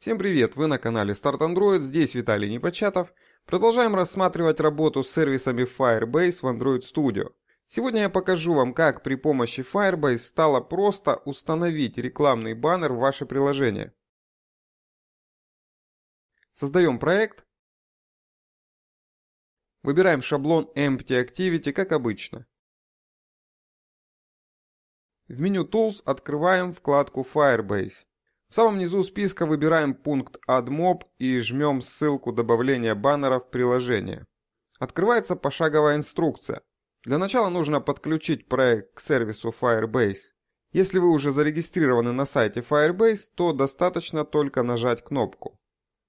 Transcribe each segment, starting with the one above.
Всем привет, вы на канале Start Android, здесь Виталий Непочатов. Продолжаем рассматривать работу с сервисами Firebase в Android Studio. Сегодня я покажу вам, как при помощи Firebase стало просто установить рекламный баннер в ваше приложение. Создаем проект. Выбираем шаблон Empty Activity, как обычно. В меню Tools открываем вкладку Firebase. В самом низу списка выбираем пункт AdMob и жмем ссылку добавления баннера в приложение. Открывается пошаговая инструкция. Для начала нужно подключить проект к сервису Firebase. Если вы уже зарегистрированы на сайте Firebase, то достаточно только нажать кнопку.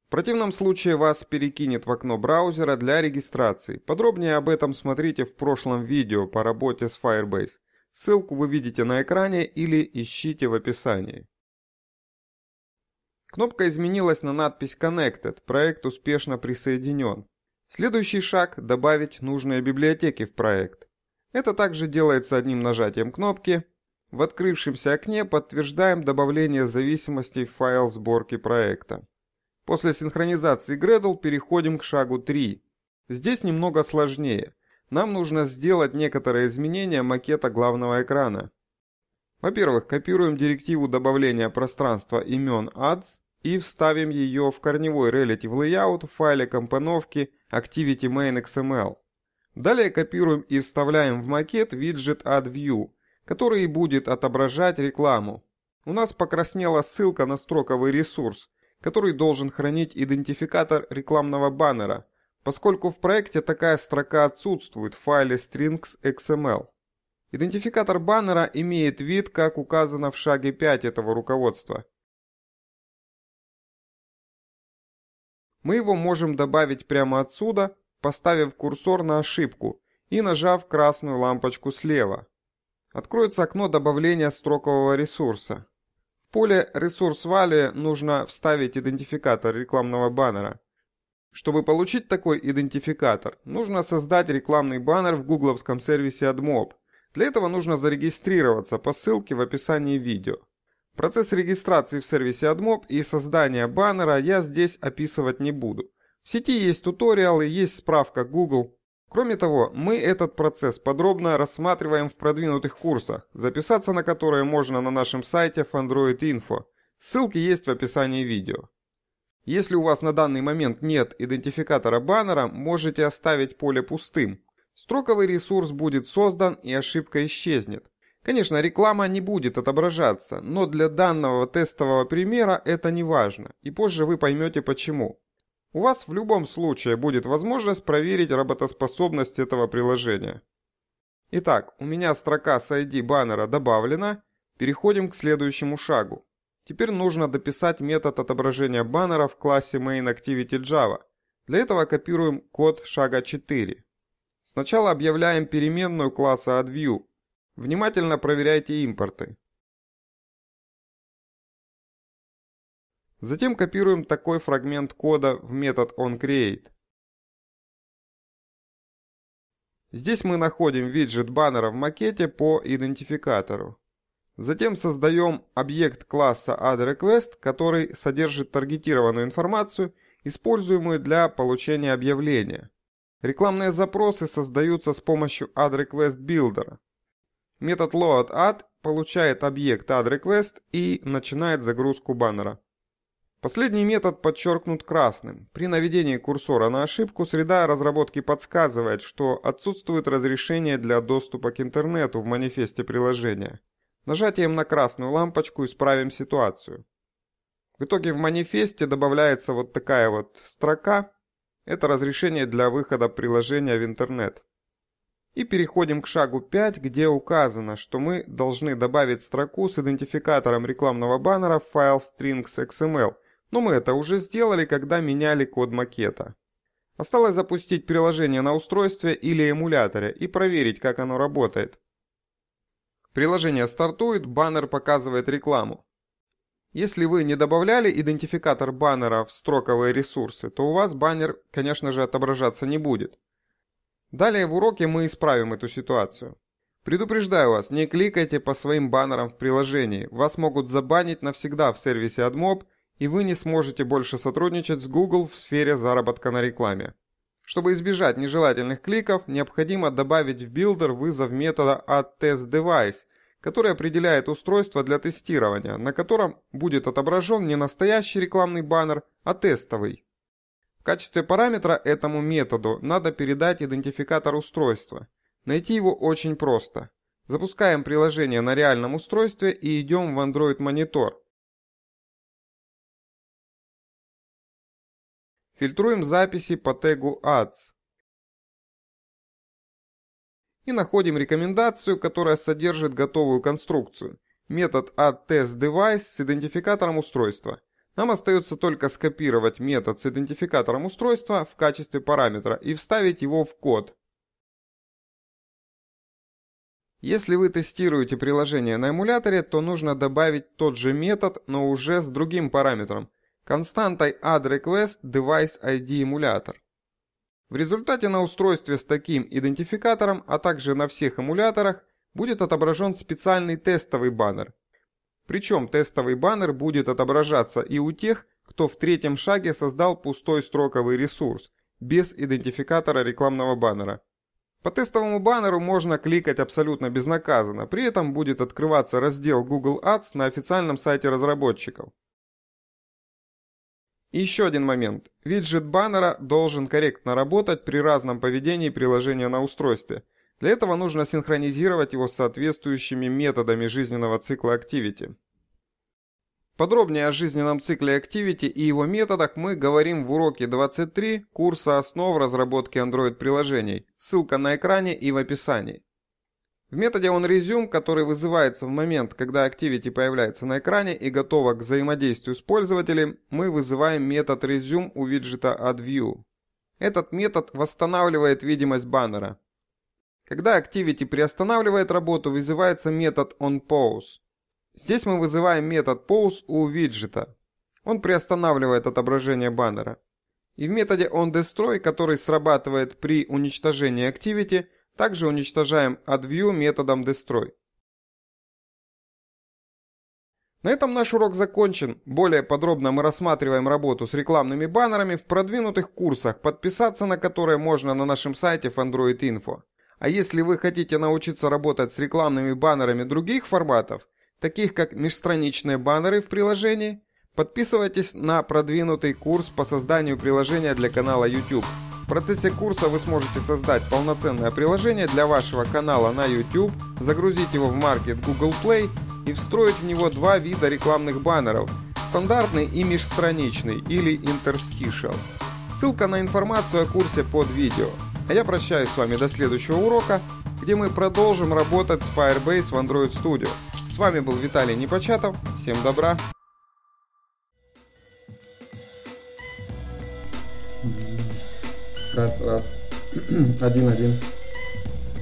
В противном случае вас перекинет в окно браузера для регистрации. Подробнее об этом смотрите в прошлом видео по работе с Firebase. Ссылку вы видите на экране или ищите в описании. Кнопка изменилась на надпись «Connected», проект успешно присоединен. Следующий шаг – добавить нужные библиотеки в проект. Это также делается одним нажатием кнопки. В открывшемся окне подтверждаем добавление зависимостей в файл сборки проекта. После синхронизации Gradle переходим к шагу 3. Здесь немного сложнее. Нам нужно сделать некоторые изменения макета главного экрана. Во-первых, копируем директиву добавления пространства имен ads и вставим ее в корневой relative layout в файле компоновки activity-main.xml. Далее копируем и вставляем в макет виджет AdView, который будет отображать рекламу. У нас покраснела ссылка на строковый ресурс, который должен хранить идентификатор рекламного баннера, поскольку в проекте такая строка отсутствует в файле strings.xml. Идентификатор баннера имеет вид, как указано в шаге 5 этого руководства. Мы его можем добавить прямо отсюда, поставив курсор на ошибку и нажав красную лампочку слева. Откроется окно добавления строкового ресурса. В поле «Ресурс Value» нужно вставить идентификатор рекламного баннера. Чтобы получить такой идентификатор, нужно создать рекламный баннер в гугловском сервисе AdMob. Для этого нужно зарегистрироваться по ссылке в описании видео. Процесс регистрации в сервисе AdMob и создания баннера я здесь описывать не буду. В сети есть туториалы, есть справка Google. Кроме того, мы этот процесс подробно рассматриваем в продвинутых курсах, записаться на которые можно на нашем сайте Android Info. Ссылки есть в описании видео. Если у вас на данный момент нет идентификатора баннера, можете оставить поле пустым. Строковый ресурс будет создан и ошибка исчезнет. Конечно, реклама не будет отображаться, но для данного тестового примера это не важно, и позже вы поймете почему. У вас в любом случае будет возможность проверить работоспособность этого приложения. Итак, у меня строка с ID баннера добавлена, переходим к следующему шагу. Теперь нужно дописать метод отображения баннера в классе MainActivityJava. Для этого копируем код шага 4. Сначала объявляем переменную класса AdView. Внимательно проверяйте импорты. Затем копируем такой фрагмент кода в метод onCreate. Здесь мы находим виджет баннера в макете по идентификатору. Затем создаем объект класса addRequest, который содержит таргетированную информацию, используемую для получения объявления. Рекламные запросы создаются с помощью Ad Builder. Метод loadAd получает объект AdRequest и начинает загрузку баннера. Последний метод подчеркнут красным. При наведении курсора на ошибку среда разработки подсказывает, что отсутствует разрешение для доступа к интернету в манифесте приложения. Нажатием на красную лампочку исправим ситуацию. В итоге в манифесте добавляется вот такая вот строка – это разрешение для выхода приложения в интернет. И переходим к шагу 5, где указано, что мы должны добавить строку с идентификатором рекламного баннера в файл strings.xml, но мы это уже сделали, когда меняли код макета. Осталось запустить приложение на устройстве или эмуляторе и проверить, как оно работает. Приложение стартует, баннер показывает рекламу. Если вы не добавляли идентификатор баннера в строковые ресурсы, то у вас баннер, конечно же, отображаться не будет. Далее в уроке мы исправим эту ситуацию. Предупреждаю вас, не кликайте по своим баннерам в приложении. Вас могут забанить навсегда в сервисе AdMob, и вы не сможете больше сотрудничать с Google в сфере заработка на рекламе. Чтобы избежать нежелательных кликов, необходимо добавить в билдер вызов метода addTestDevice – который определяет устройство для тестирования, на котором будет отображен не настоящий рекламный баннер, а тестовый. В качестве параметра этому методу надо передать идентификатор устройства. Найти его очень просто. Запускаем приложение на реальном устройстве и идем в Android Monitor. Фильтруем записи по тегу Ads и находим рекомендацию, которая содержит готовую конструкцию. Метод addTestDevice с идентификатором устройства. Нам остается только скопировать метод с идентификатором устройства в качестве параметра и вставить его в код. Если вы тестируете приложение на эмуляторе, то нужно добавить тот же метод, но уже с другим параметром, константой addRequest device ID эмулятор. В результате на устройстве с таким идентификатором, а также на всех эмуляторах, будет отображен специальный тестовый баннер. Причем тестовый баннер будет отображаться и у тех, кто в третьем шаге создал пустой строковый ресурс, без идентификатора рекламного баннера. По тестовому баннеру можно кликать абсолютно безнаказанно, при этом будет открываться раздел Google Ads на официальном сайте разработчиков. И еще один момент. Виджет баннера должен корректно работать при разном поведении приложения на устройстве. Для этого нужно синхронизировать его с соответствующими методами жизненного цикла Activity. Подробнее о жизненном цикле Activity и его методах мы говорим в уроке 23 курса основ разработки Android-приложений. Ссылка на экране и в описании. В методе onResume, который вызывается в момент, когда Activity появляется на экране и готова к взаимодействию с пользователем, мы вызываем метод resume у виджета addView. Этот метод восстанавливает видимость баннера. Когда Activity приостанавливает работу, вызывается метод onPause. Здесь мы вызываем метод pause у виджета. Он приостанавливает отображение баннера. И в методе onDestroy, который срабатывает при уничтожении Activity – также уничтожаем AddView методом Destroy. На этом наш урок закончен. Более подробно мы рассматриваем работу с рекламными баннерами в продвинутых курсах, подписаться на которые можно на нашем сайте Android Info. А если вы хотите научиться работать с рекламными баннерами других форматов, таких как межстраничные баннеры в приложении, подписывайтесь на продвинутый курс по созданию приложения для канала YouTube процессе курса вы сможете создать полноценное приложение для вашего канала на YouTube, загрузить его в маркет Google Play и встроить в него два вида рекламных баннеров – стандартный и межстраничный или интерстишел. Ссылка на информацию о курсе под видео. А я прощаюсь с вами до следующего урока, где мы продолжим работать с Firebase в Android Studio. С вами был Виталий Непочатов. Всем добра! Раз, раз. один, один.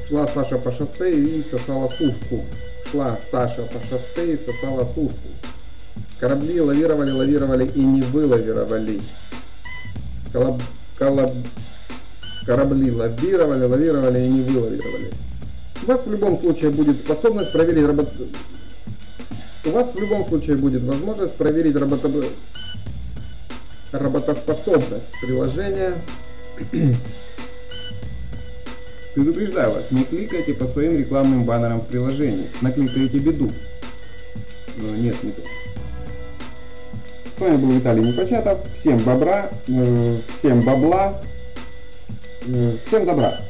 Шла Саша по шоссе и сосала сушку. Шла Саша по шоссе и сосала сушку. Корабли лавировали, лавировали и не вылавировали. Колоб... Колоб... Корабли лавировали, лавировали и не вылавировали. У вас в любом случае будет способность проверить работ... У вас в любом случае будет возможность проверить работо... работоспособность приложения Предупреждаю вас, не кликайте по своим рекламным баннерам в приложении. Накликайте беду. Но ну, нет, не то. С вами был Виталий Непочатов. Всем бобра, э, всем бабла, э, всем добра.